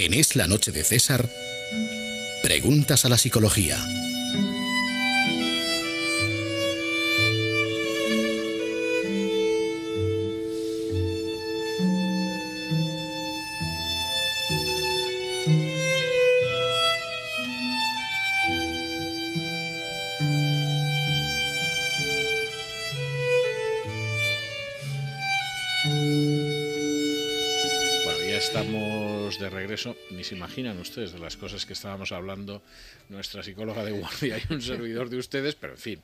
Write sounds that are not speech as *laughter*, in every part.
En Es la Noche de César, preguntas a la psicología. imaginan ustedes de las cosas que estábamos hablando nuestra psicóloga de guardia y un *laughs* servidor de ustedes, pero en fin,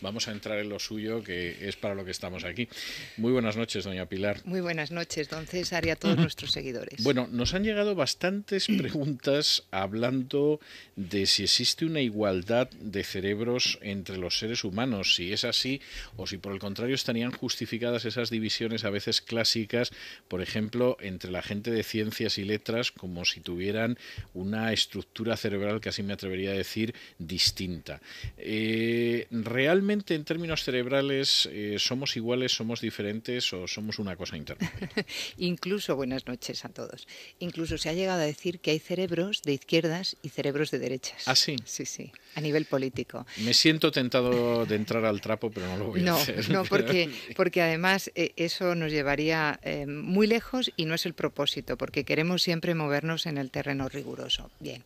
vamos a entrar en lo suyo, que es para lo que estamos aquí. Muy buenas noches, doña Pilar. Muy buenas noches, don César, y a todos nuestros seguidores. Bueno, nos han llegado bastantes *clears throat* preguntas hablando de si existe una igualdad de cerebros entre los seres humanos, si es así, o si por el contrario estarían justificadas esas divisiones a veces clásicas, por ejemplo, entre la gente de ciencias y letras, como si tuvieran una estructura cerebral, que así me atrevería a decir, distinta. Eh, realmente en términos cerebrales eh, somos iguales, somos diferentes o somos una cosa interna. *laughs* Incluso, buenas noches a todos. Incluso se ha llegado a decir que hay cerebros de izquierdas y cerebros de derechas. Ah, sí. Sí, sí, a nivel político. Me siento tentado de entrar al trapo, pero no lo voy a hacer. No, porque, *laughs* porque además eh, eso nos llevaría eh, muy lejos y no es el propósito, porque queremos siempre movernos en el terreno riguroso. Bien.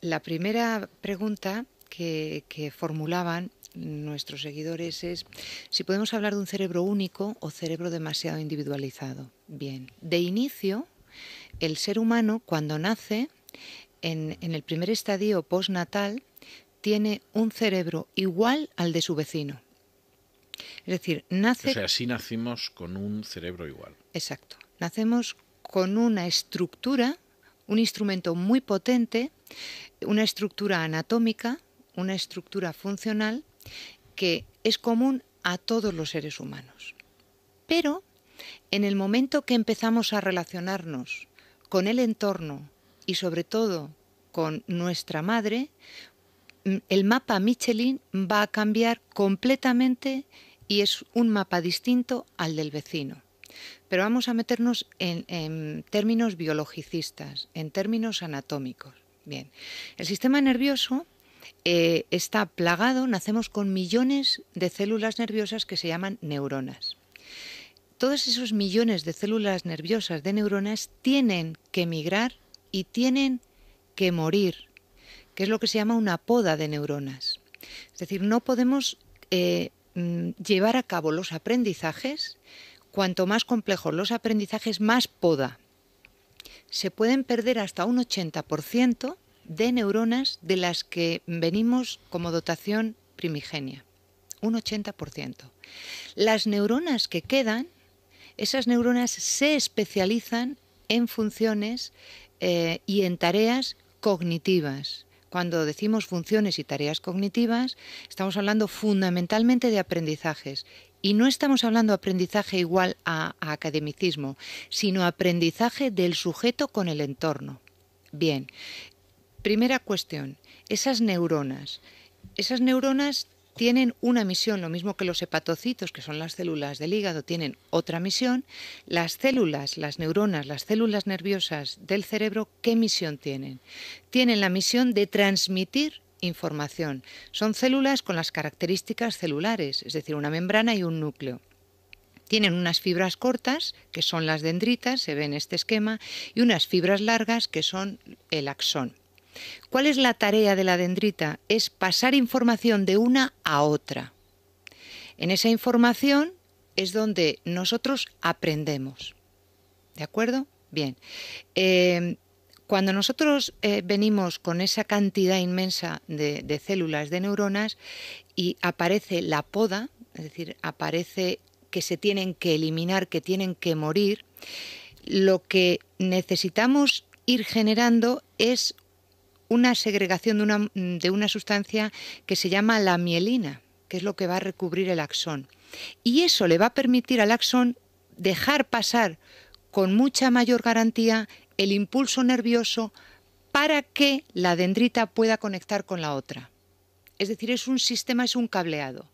la primera pregunta que, formulaban nuestros seguidores es si podemos hablar de un cerebro único o cerebro demasiado individualizado. Bien, de inicio, el ser humano cuando nace, en, el primer estadio postnatal, tiene un cerebro igual al de su vecino. Es decir, nace... O sea, nacimos con un cerebro igual. Exacto. Nacemos con una estructura, un instrumento muy potente, una estructura anatómica una estructura funcional que es común a todos los seres humanos. Pero en el momento que empezamos a relacionarnos con el entorno y sobre todo con nuestra madre, mm, el mapa Michelin va a cambiar completamente y es un mapa distinto al del vecino. Pero vamos a meternos en, términos biologicistas, en términos anatómicos. Bien, el sistema nervioso eh, está plagado, nacemos con millones de células nerviosas que se llaman neuronas. Todos esos millones de células nerviosas de neuronas tienen que migrar y tienen que morir, que es lo que se llama una poda de neuronas. Es decir, no podemos eh, mm, llevar a cabo los aprendizajes, cuanto más complejos los aprendizajes, más poda. Se pueden perder hasta un 80% de neuronas de las que venimos como dotación primigenia, un 80%. Las neuronas que quedan, esas neuronas se especializan en funciones eh, y en tareas cognitivas. Cuando decimos funciones y tareas cognitivas, estamos hablando fundamentalmente de aprendizajes. Y no estamos hablando aprendizaje igual a, academicismo, sino aprendizaje del sujeto con el entorno. Bien, Primera cuestión, esas neuronas. Esas neuronas tienen una misión, lo mismo que los hepatocitos, que son las células del hígado, tienen otra misión. Las células, las neuronas, las células nerviosas del cerebro, ¿qué misión tienen? Tienen la misión de transmitir información. Son células con las características celulares, es decir, una membrana y un núcleo. Tienen unas fibras cortas, que son las dendritas, se ve en este esquema, y unas fibras largas, que son el axón. ¿Cuál es la tarea de la dendrita? Es pasar información de una a otra. En esa información es donde nosotros aprendemos. ¿De acuerdo? Bien. Eh, cuando nosotros eh, venimos con esa cantidad inmensa de células de neuronas y aparece la poda, es decir, aparece que se tienen que eliminar, que tienen que morir, lo que necesitamos ir generando es una segregación de una, mm, de una sustancia que se llama la mielina, que es lo que va a recubrir el axón. Y eso le va a permitir al axón dejar pasar con mucha mayor garantía el impulso nervioso para que la dendrita pueda conectar con la otra. Es decir, es un sistema, es un cableado.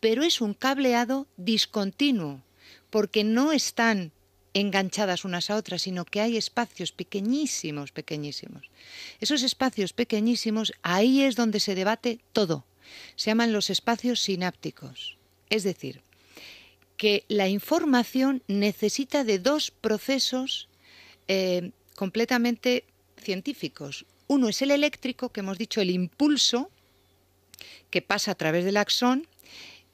Pero es un cableado discontinuo, porque no están enganchadas unas a otras, sino que hay espacios pequeñísimos, pequeñísimos. Esos espacios pequeñísimos, ahí es donde se debate todo. Se llaman los espacios sinápticos. Es decir, que la información necesita de dos procesos eh, completamente científicos. Uno es el eléctrico, que hemos dicho el impulso que pasa a través del axón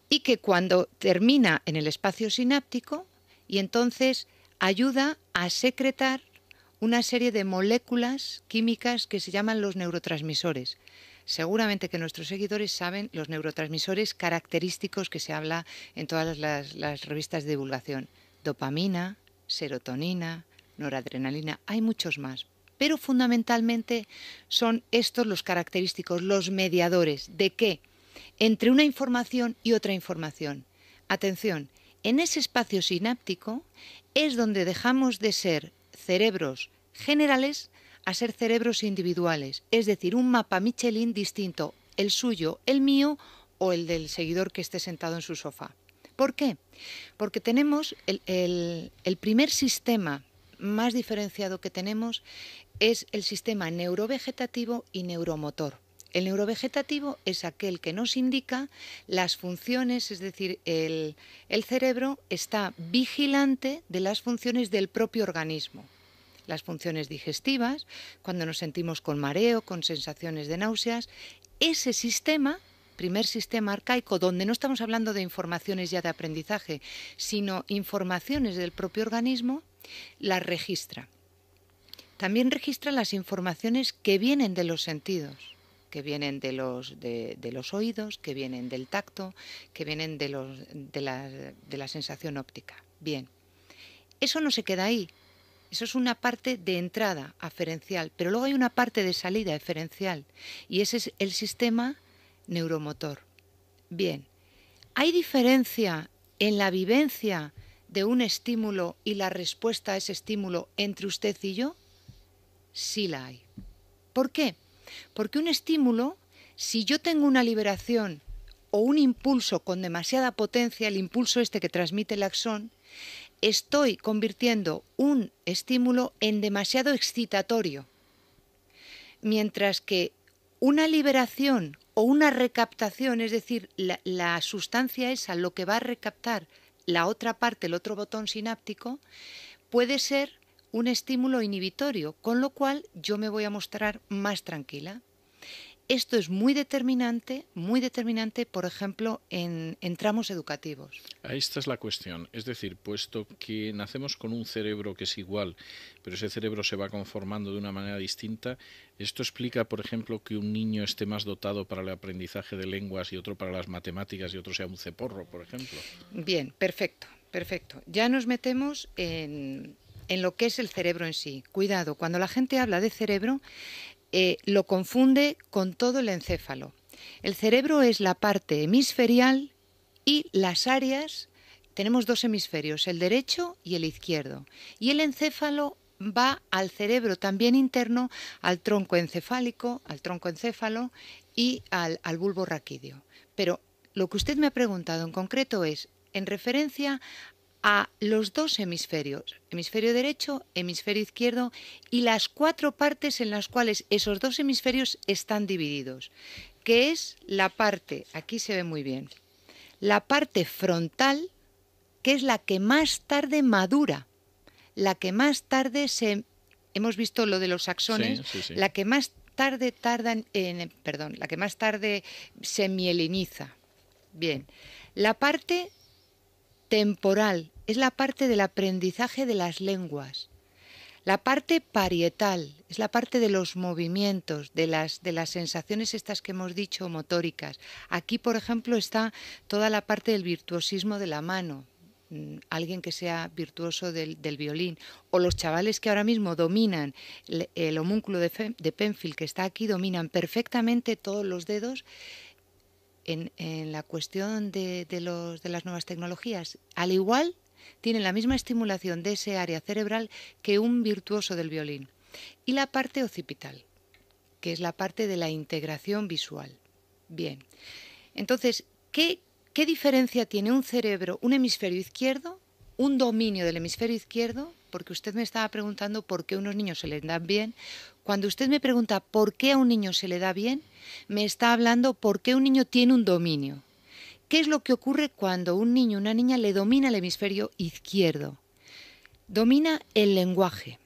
y que cuando termina en el espacio sináptico y entonces ayuda a secretar una serie de moléculas químicas que se llaman los neurotransmisores. Seguramente que nuestros seguidores saben los neurotransmisores característicos que se habla en todas las, revistas de divulgación. Dopamina, serotonina, noradrenalina, hay muchos más. Pero fundamentalmente son estos los característicos, los mediadores. ¿De qué? Entre una información y otra información. Atención, en ese espacio sináptico es donde dejamos de ser cerebros generales a ser cerebros individuales, es decir, un mapa Michelin distinto, el suyo, el mío o el del seguidor que esté sentado en su sofá. ¿Por qué? Porque tenemos el, primer sistema más diferenciado que tenemos es el sistema neurovegetativo y neuromotor. El neurovegetativo es aquel que nos indica las funciones, es decir, el, cerebro está vigilante de las funciones del propio organismo las funciones digestivas, cuando nos sentimos con mareo, con sensaciones de náuseas, ese sistema, primer sistema arcaico, donde no estamos hablando de informaciones ya de aprendizaje, sino informaciones del propio organismo, las registra. También registra las informaciones que vienen de los sentidos que vienen de los, de, los oídos, que vienen del tacto, que vienen de, los, de, la, sensación óptica. Bien, eso no se queda ahí. Eso es una parte de entrada aferencial, pero luego hay una parte de salida aferencial y ese es el sistema neuromotor. Bien, ¿hay diferencia en la vivencia de un estímulo y la respuesta a ese estímulo entre usted y yo? Sí la hay. ¿Por qué? Porque un estímulo, si yo tengo una liberación o un impulso con demasiada potencia, el impulso este que transmite el axón, estoy convirtiendo un estímulo en demasiado excitatorio. Mientras que una liberación o una recaptación, es decir, la, sustancia esa, lo que va a recaptar la otra parte, el otro botón sináptico, puede ser un estímulo inhibitorio, con lo cual yo me voy a mostrar más tranquila. Esto es muy determinante, muy determinante, por ejemplo, en, tramos educativos. Ahí está es la cuestión. Es decir, puesto que nacemos con un cerebro que es igual, pero ese cerebro se va conformando de una manera distinta, ¿esto explica, por ejemplo, que un niño esté más dotado para el aprendizaje de lenguas y otro para las matemáticas y otro sea un ceporro, por ejemplo? Bien, perfecto, perfecto. Ya nos metemos en, en lo que es el cerebro en sí. Cuidado, cuando la gente habla de cerebro, eh, lo confunde con todo el encéfalo. El cerebro es la parte hemisferial y las áreas, tenemos dos hemisferios, el derecho y el izquierdo. Y el encéfalo va al cerebro también interno, al tronco encefálico, al tronco encéfalo y al, al bulbo raquídeo. Pero lo que usted me ha preguntado en concreto es en referencia a los dos hemisferios, hemisferio derecho, hemisferio izquierdo y las cuatro partes en las cuales esos dos hemisferios están divididos, que es la parte, aquí se ve muy bien, la parte frontal, que es la que más tarde madura, la que más tarde se... Hemos visto lo de los saxones, la que más tarde tardan en, perdón, la que más tarde se mieliniza. Bien, la parte temporal es la parte del aprendizaje de las lenguas. La parte parietal es la parte de los movimientos, de las, de las sensaciones estas que hemos dicho motóricas. Aquí, por ejemplo, está toda la parte del virtuosismo de la mano, mm, alguien que sea virtuoso del, violín, o los chavales que ahora mismo dominan el, homúnculo de, de Penfield, que está aquí, dominan perfectamente todos los dedos en, la cuestión de, las nuevas tecnologías, al igual tienen la misma estimulación de ese área cerebral que un virtuoso del violín. Y la parte occipital, que es la parte de la integración visual. Bien, entonces, ¿qué, qué diferencia tiene un cerebro, un hemisferio izquierdo, un dominio del hemisferio izquierdo? Porque usted me estaba preguntando por qué unos niños se les dan bien, cuando usted me pregunta por qué a un niño se le da bien, me está hablando por qué un niño tiene un dominio. ¿Qué es lo que ocurre cuando un niño, o una niña, le domina el hemisferio izquierdo? Domina el lenguaje,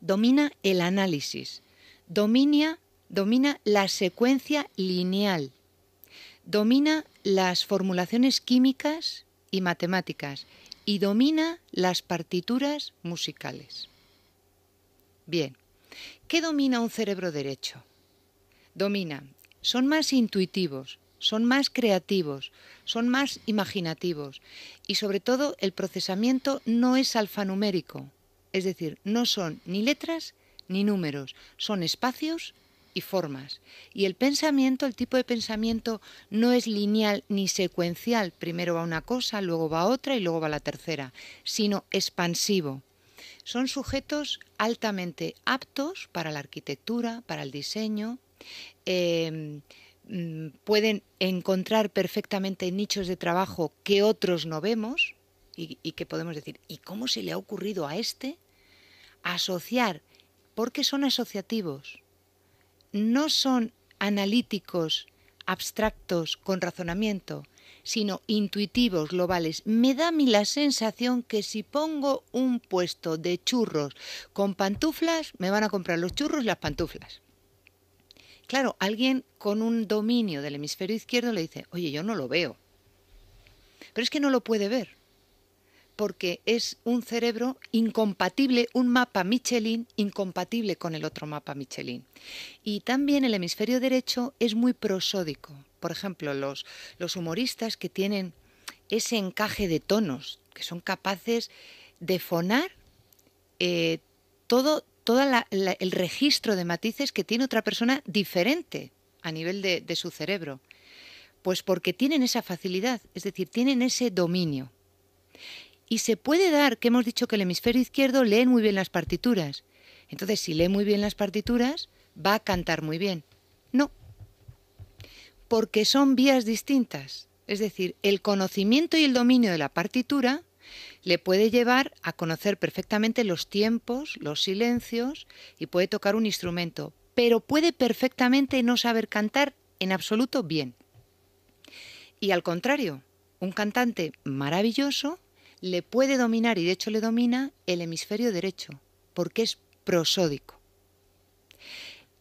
domina el análisis, domina, domina la secuencia lineal, domina las formulaciones químicas y matemáticas y domina las partituras musicales. Bien, ¿Qué domina un cerebro derecho? Domina. Son más intuitivos, son más creativos, son más imaginativos y sobre todo el procesamiento no es alfanumérico, es decir, no son ni letras ni números, son espacios y formas. Y el pensamiento, el tipo de pensamiento no es lineal ni secuencial, primero va una cosa, luego va otra y luego va la tercera, sino expansivo. Son sujetos altamente aptos para la arquitectura, para el diseño. Em, mm, pueden encontrar perfectamente nichos de trabajo que otros no vemos y, y que podemos decir, ¿y cómo se le ha ocurrido a este asociar? Porque son asociativos, no son analíticos, abstractos, con razonamiento, sino intuitivos, globales. Me da a mí la sensación que si pongo un puesto de churros con pantuflas, me van a comprar los churros y las pantuflas. Claro, alguien con un dominio del hemisferio izquierdo le dice, oye, yo no lo veo. Pero es que no lo puede ver, porque es un cerebro incompatible, un mapa Michelin incompatible con el otro mapa Michelin. Y también el hemisferio derecho es muy prosódico, por ejemplo, los, los humoristas que tienen ese encaje de tonos, que son capaces de fonar eh, todo, el registro de matices que tiene otra persona diferente a nivel de, de su cerebro. Pues porque tienen esa facilidad, es decir, tienen ese dominio. Y se puede dar que hemos dicho que el hemisferio izquierdo lee muy bien las partituras. Entonces, si lee muy bien las partituras, va a cantar muy bien. No, porque son vías distintas. Es decir, el conocimiento y el dominio de la partitura le puede llevar a conocer perfectamente los tiempos, los silencios y puede tocar un instrumento, pero puede perfectamente no saber cantar en absoluto bien. Y al contrario, un cantante maravilloso le puede dominar, y de hecho le domina, el hemisferio derecho, porque es prosódico.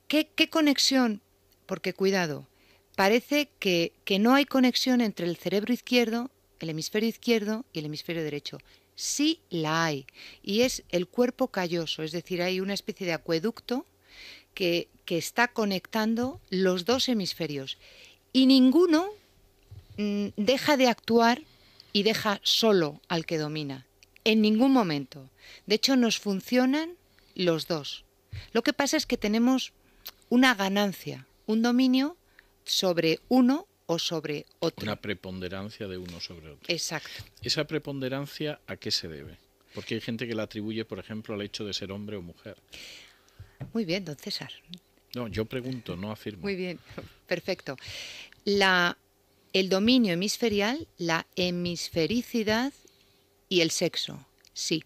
¿Qué, conexión? Porque cuidado, parece que, que no hay conexión entre el cerebro izquierdo, el hemisferio izquierdo y el hemisferio derecho sí la hay, y es el cuerpo calloso, es decir, hay una especie de acueducto que, que está conectando los dos hemisferios. Y ninguno mm, deja de actuar y deja solo al que domina, en ningún momento. De hecho, nos funcionan los dos. Lo que pasa es que tenemos una ganancia, un dominio sobre uno o sobre otro. Una preponderancia de uno sobre otro. Exacto. ¿Esa preponderancia a qué se debe? Porque hay gente que la atribuye, por ejemplo, al hecho de ser hombre o mujer. Muy bien, don César. No, yo pregunto, no afirmo. Muy bien, perfecto. La, el dominio hemisferial, la hemisfericidad y el sexo, sí.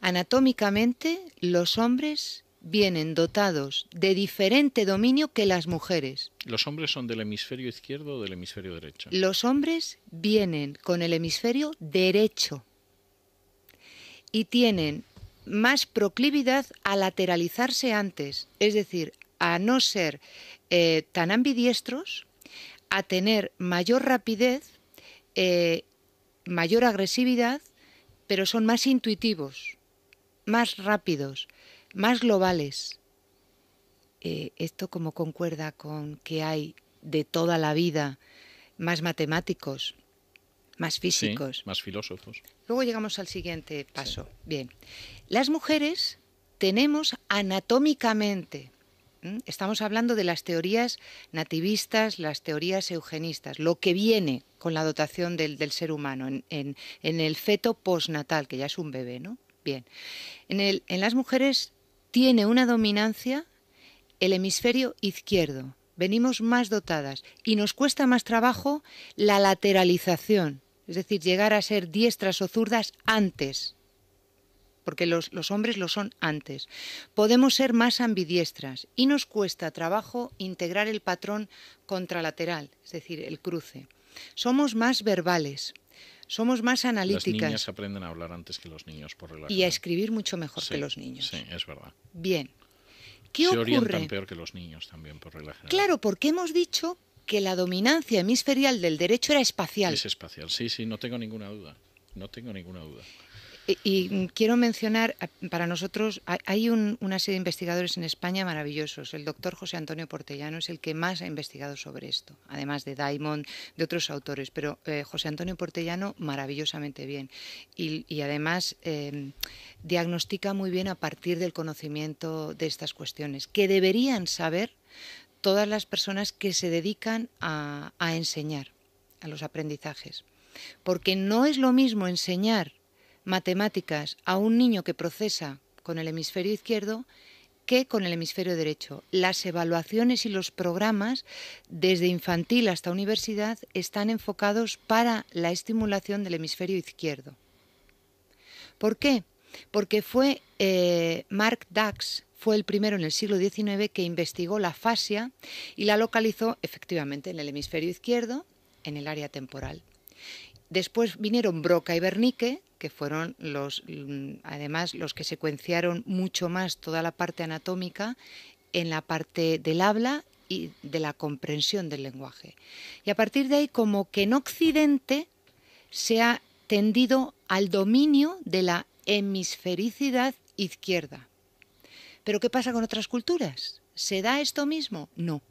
Anatómicamente, los hombres vienen dotados de diferente dominio que las mujeres. ¿Los hombres son del hemisferio izquierdo o del hemisferio derecho? Los hombres vienen con el hemisferio derecho y tienen más proclividad a lateralizarse antes, es decir, a no ser eh, tan ambidiestros, a tener mayor rapidez, eh, mayor agresividad, pero son más intuitivos, más rápidos más globales. Eh, esto como concuerda con que hay de toda la vida más matemáticos, más físicos. más filósofos. Luego llegamos al siguiente paso. Bien. Las mujeres tenemos anatómicamente, estamos hablando de las teorías nativistas, las teorías eugenistas, lo que viene con la dotación del, ser humano en, el feto postnatal, que ya es un bebé, ¿no? Bien. en las mujeres tiene una dominancia el hemisferio izquierdo. Venimos más dotadas y nos cuesta más trabajo la lateralización, es decir, llegar a ser diestras o zurdas antes, porque los, hombres lo son antes. Podemos ser más ambidiestras y nos cuesta trabajo integrar el patrón contralateral, es decir, el cruce. Somos más verbales, somos más analíticas. Las niñas aprenden a hablar antes que los niños, por regla Y a escribir mucho mejor que los niños. Sí, es verdad. Bien. ¿Qué Se orientan peor que los niños también, por regla general. Claro, porque hemos dicho que la dominancia hemisferial del derecho era espacial. Es espacial, sí, sí, no tengo ninguna duda. No tengo ninguna duda. Eh, y, quiero mencionar, para nosotros hay un, una serie de investigadores en España maravillosos. El doctor José Antonio Portellano es el que más ha investigado sobre esto, además de Diamond, de otros autores, pero eh, José Antonio Portellano maravillosamente bien. Y, además eh, diagnostica muy bien a partir del conocimiento de estas cuestiones, que deberían saber todas las personas que se dedican a enseñar, a los aprendizajes. Porque no es lo mismo enseñar matemáticas a un niño que procesa con el hemisferio izquierdo que con el hemisferio derecho. Las evaluaciones y los programas, desde infantil hasta universidad, están enfocados para la estimulación del hemisferio izquierdo. ¿Por qué? Porque fue eh, Mark Dax, fue el primero en el siglo XIX que investigó la fascia y la localizó efectivamente en el hemisferio izquierdo, en el área temporal. Después vinieron Broca y Bernique, que fueron los, mm, además, los que secuenciaron mucho más toda la parte anatómica en la parte del habla y de la comprensión del lenguaje. Y a partir de ahí, como que en Occidente se ha tendido al dominio de la hemisfericidad izquierda. Pero ¿qué pasa con otras culturas? ¿Se da esto mismo? No.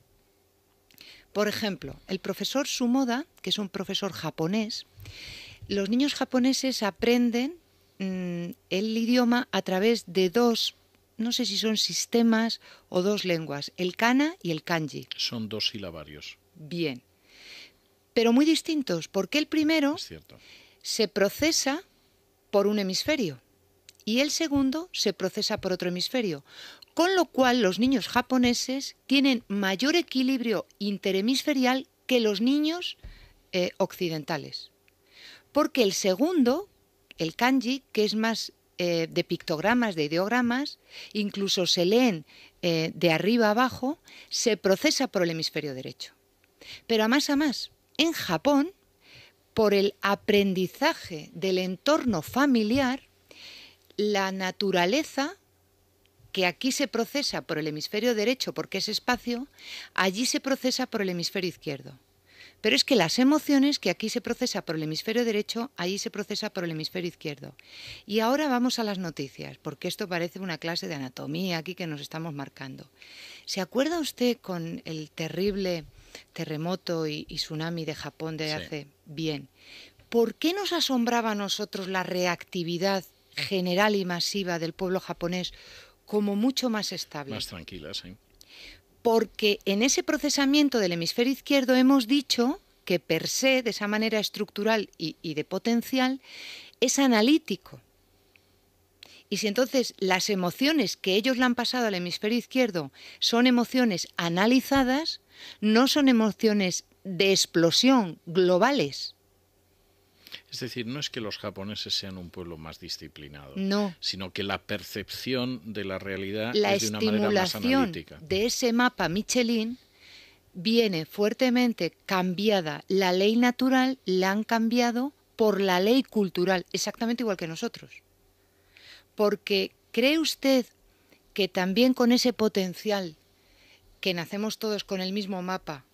Por ejemplo, el profesor Sumoda, que es un profesor japonés, los niños japoneses aprenden mm, el idioma a través de dos, no sé si son sistemas o dos lenguas, el kana y el kanji. Son dos silabarios. Bien. Pero muy distintos, porque el primero se procesa por un hemisferio y el segundo se procesa por otro hemisferio. Con lo cual los niños japoneses tienen mayor equilibrio interhemisferial que los niños eh, occidentales porque el segundo, el kanji, que es más eh, de pictogramas, de ideogramas, incluso se leen eh, de arriba abajo, se procesa por el hemisferio derecho. Pero a más a más, en Japón, por el aprendizaje del entorno familiar, la naturaleza, que aquí se procesa por el hemisferio derecho porque es espacio, allí se procesa por el hemisferio izquierdo. Pero es que las emociones que aquí se procesa por el hemisferio derecho, ahí se procesa por el hemisferio izquierdo. Y ahora vamos a las noticias, porque esto parece una clase de anatomía aquí que nos estamos marcando. ¿Se acuerda usted con el terrible terremoto y, tsunami de Japón de hace bien? ¿Por qué nos asombraba a nosotros la reactividad general y masiva del pueblo japonés como mucho más estable? Más tranquilas, porque en ese procesamiento del hemisferio izquierdo hemos dicho que per se, de esa manera estructural y, de potencial, es analítico. Y si entonces las emociones que ellos le han pasado al hemisferio izquierdo son emociones analizadas, no son emociones de explosión globales, es decir, no es que los japoneses sean un pueblo más disciplinado, sino que la percepción de la realidad la es de una manera más analítica. De ese mapa Michelin viene fuertemente cambiada. La ley natural la han cambiado por la ley cultural, exactamente igual que nosotros. Porque cree usted que también con ese potencial que nacemos todos con el mismo mapa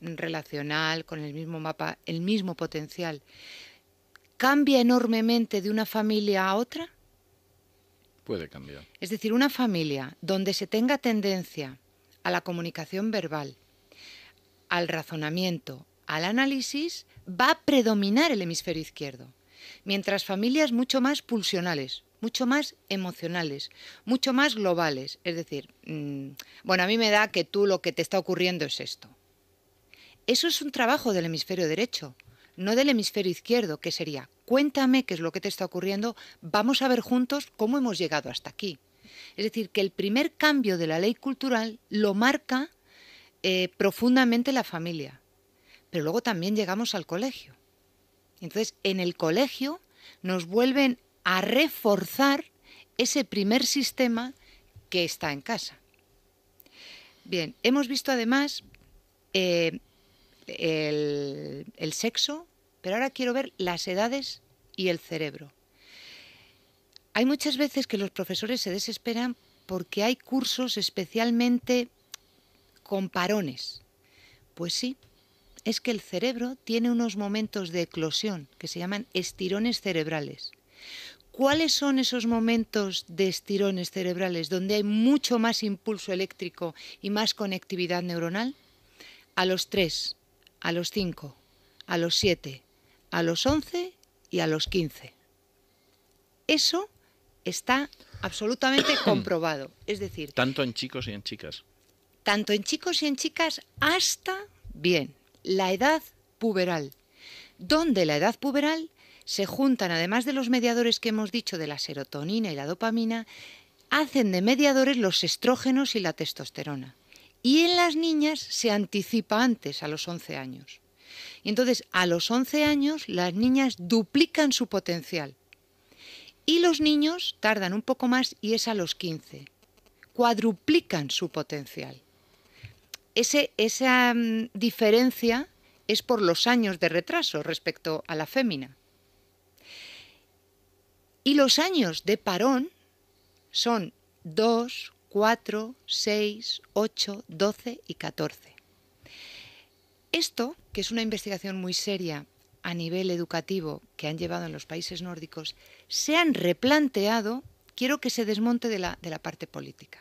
relacional, con el mismo mapa, el mismo potencial, cambia enormemente de una familia a otra? Puede cambiar. Es decir, una familia donde se tenga tendencia a la comunicación verbal, al razonamiento, al análisis, va a predominar el hemisferio izquierdo. Mientras familias mucho más pulsionales, mucho más emocionales, mucho más globales. Es decir, mm, bueno, a mí me da que tú lo que te está ocurriendo es esto. Eso es un trabajo del hemisferio derecho no del hemisferio izquierdo, que sería, cuéntame qué es lo que te está ocurriendo, vamos a ver juntos cómo hemos llegado hasta aquí. Es decir, que el primer cambio de la ley cultural lo marca eh, profundamente la familia, pero luego también llegamos al colegio. Entonces, en el colegio nos vuelven a reforzar ese primer sistema que está en casa. Bien, hemos visto además eh, el, sexo, pero ahora quiero ver las edades y el cerebro. Hay muchas veces que los profesores se desesperan porque hay cursos especialmente con parones. Pues sí, es que el cerebro tiene unos momentos de eclosión que se llaman estirones cerebrales. ¿Cuáles son esos momentos de estirones cerebrales donde hay mucho más impulso eléctrico y más conectividad neuronal? A los 3, a los 5, a los 7, a los 11 y a los 15. Eso está absolutamente *clears throat* comprobado. Es decir... Tanto en chicos y en chicas. Tanto en chicos y en chicas hasta, bien, la edad puberal, donde la edad puberal se juntan, además de los mediadores que hemos dicho de la serotonina y la dopamina, hacen de mediadores los estrógenos y la testosterona. Y en las niñas se anticipa antes, a los 11 años. Y entonces, a los 11 años, las niñas duplican su potencial. Y los niños tardan un poco más y es a los 15. Cuadruplican su potencial. esa mm, diferencia es por los años de retraso respecto a la fémina. Y los años de parón son 2, 4, 6, 8, 12 y 14. Esto, que es una investigación muy seria a nivel educativo que han llevado en los países nórdicos, se han replanteado, quiero que se desmonte de la, parte política,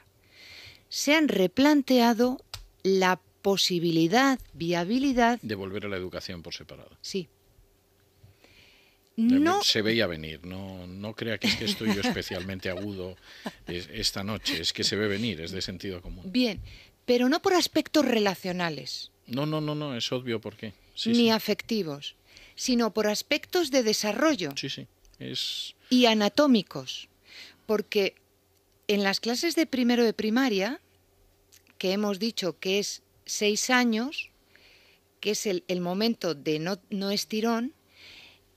se han replanteado la posibilidad, viabilidad... De volver a la educación por separado. Sí, no. se veía venir. No, no crea que es que estoy yo especialmente agudo esta noche. Es que se ve venir, es de sentido común. Bien, pero no por aspectos relacionales. No, no, no, no, es obvio por qué. ni afectivos, sino por aspectos de desarrollo. Sí, sí. Y anatómicos. Porque en las clases de primero de primaria, que hemos dicho que es seis años, que es el, el momento de no, no estirón,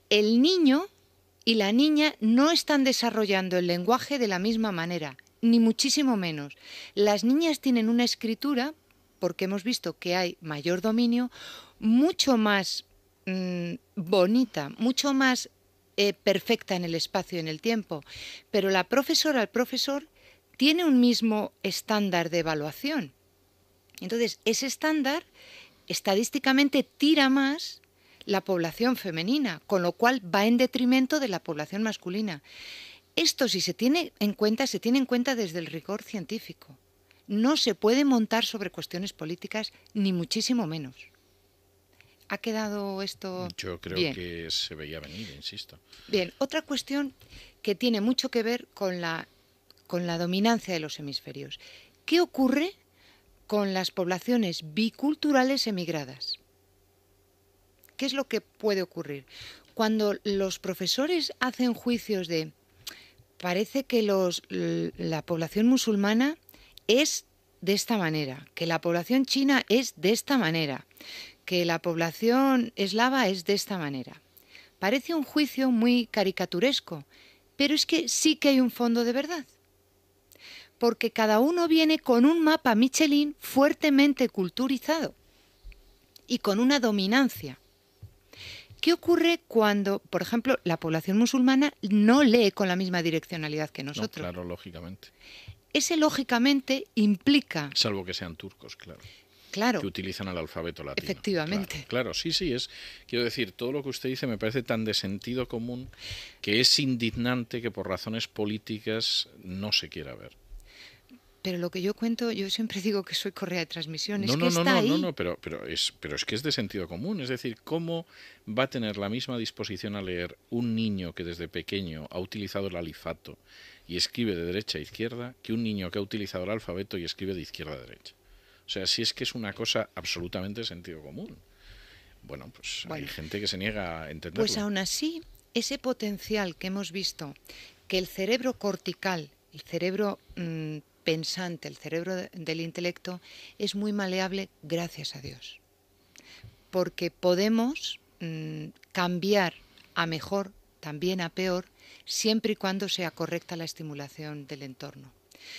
el niño y la niña no están desarrollando el lenguaje de la misma manera, ni muchísimo menos. Las niñas tienen una escritura porque hemos visto que hay mayor dominio, mucho más mm, bonita, mucho más eh, perfecta en el espacio y en el tiempo. Pero la profesora, al profesor, tiene un mismo estándar de evaluación. Entonces, ese estándar estadísticamente tira más la población femenina, con lo cual va en detrimento de la población masculina. Esto, si se tiene en cuenta, se tiene en cuenta desde el rigor científico no se puede montar sobre cuestiones políticas, ni muchísimo menos. ¿Ha quedado esto? Yo creo que se veía venir, insisto. Bien, otra cuestión que tiene mucho que ver con la, con la dominancia de los hemisferios. ¿Qué ocurre con las poblaciones biculturales emigradas? ¿Qué es lo que puede ocurrir? Cuando los profesores hacen juicios de parece que los, la población musulmana es de esta manera, que la población china es de esta manera, que la población eslava es de esta manera. Parece un juicio muy caricaturesco, pero es que sí que hay un fondo de verdad. Porque cada uno viene con un mapa Michelin fuertemente culturizado y con una dominancia. ¿Qué ocurre cuando, por ejemplo, la población musulmana no lee con la misma direccionalidad que nosotros? claro, lógicamente ese lógicamente implica... Salvo que sean turcos, claro. Claro. que utilizan el alfabeto latino. Efectivamente. Claro, claro, sí, sí, es. Quiero decir, todo lo que usted dice me parece tan de sentido común que es indignante que por razones políticas no se quiera ver pero lo que yo cuento, yo siempre *laughs* digo que soy correa de transmisión. No, no, que no, no, no, no, pero, pero, es, pero es que es de sentido común. Es decir, ¿cómo va a tener la misma disposición a leer un niño que desde pequeño ha utilizado el alifato y escribe de derecha a izquierda que un niño que ha utilizado el alfabeto y escribe de izquierda a derecha? O sea, si es que es una cosa absolutamente de sentido común. Bueno, pues hay gente que se niega a entenderlo. Pues aún así, ese potencial que hemos visto, que el cerebro cortical, el cerebro mm, pensante, el cerebro del intelecto, es muy maleable gracias a Dios. Porque podemos mm, cambiar a mejor, también a peor, siempre y cuando sea correcta la estimulación del entorno.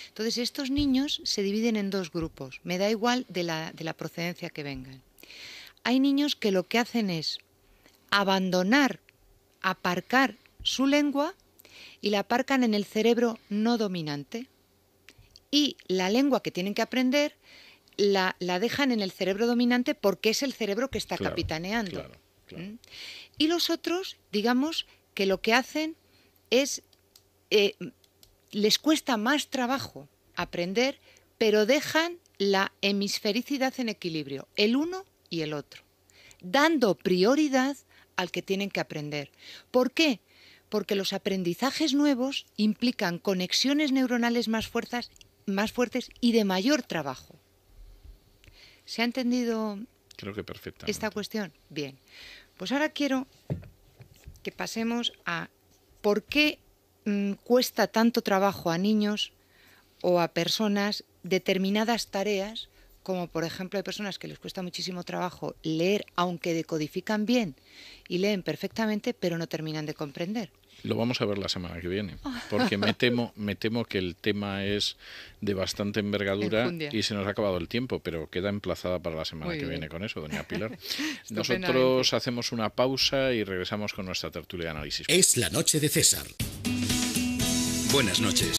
Entonces, estos niños se dividen en dos grupos, me da igual de la procedencia que vengan. Hay niños que lo que hacen es abandonar, aparcar su lengua y la aparcan en el cerebro no dominante, y la lengua que tienen que aprender la, dejan en el cerebro dominante porque es el cerebro que está capitaneando. ¿Mm? Y los otros, digamos, que lo que hacen es, eh, les cuesta más trabajo aprender, pero dejan la hemisfericidad en equilibrio, el uno y el otro, dando prioridad al que tienen que aprender. ¿Por qué? Porque los aprendizajes nuevos implican conexiones neuronales más fuertes más fuertes y de mayor trabajo. ¿Se ha entendido Creo que perfectamente. esta cuestión? Bien. Pues ahora quiero que pasemos a por qué mm, cuesta tanto trabajo a niños o a personas determinadas tareas, como por ejemplo hay personas que les cuesta muchísimo trabajo leer, aunque decodifican bien y leen perfectamente, pero no terminan de comprender. Lo vamos a ver la semana que viene, porque me temo, me temo que el tema es de bastante envergadura y se nos ha acabado el tiempo, pero queda emplazada para la semana que viene con eso, doña Pilar. *laughs* Nosotros hacemos una pausa y regresamos con nuestra tertulia de análisis. Es la noche de César. Buenas noches.